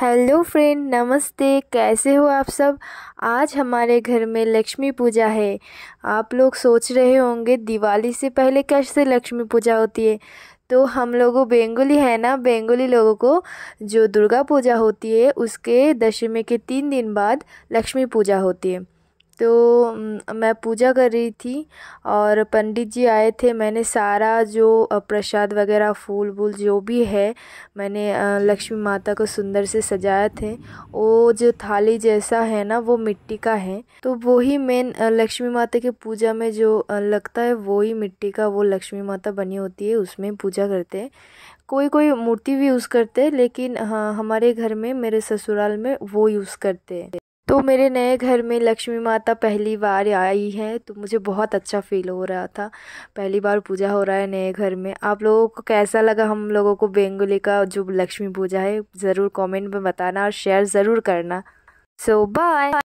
hello friend नमस्ते कैसे हो आप सब आज हमारे घर में लक्ष्मी पूजा है आप लोग सोच रहे होंगे दिवाली से पहले कैसे लक्ष्मी पूजा होती है तो हम लोगों बेंगोली है ना बेंगोली लोगों को जो दुर्गा पूजा होती है उसके दशमी के तीन दिन बाद लक्ष्मी पूजा होती है तो मैं पूजा कर रही थी और पंडित जी आए थे मैंने सारा जो प्रसाद वगैरह फूल वूल जो भी है मैंने लक्ष्मी माता को सुंदर से सजाया थे वो जो थाली जैसा है ना वो मिट्टी का है तो वही मेन लक्ष्मी माता की पूजा में जो लगता है वही मिट्टी का वो लक्ष्मी माता बनी होती है उसमें पूजा करते हैं कोई कोई मूर्ति भी यूज़ करते हैं लेकिन हाँ हमारे घर में मेरे ससुराल में वो यूज़ करते हैं तो मेरे नए घर में लक्ष्मी माता पहली बार आई है तो मुझे बहुत अच्छा फील हो रहा था पहली बार पूजा हो रहा है नए घर में आप लोगों को कैसा लगा हम लोगों को बेंगोली का जो लक्ष्मी पूजा है ज़रूर कमेंट में बताना और शेयर ज़रूर करना सो so, बाय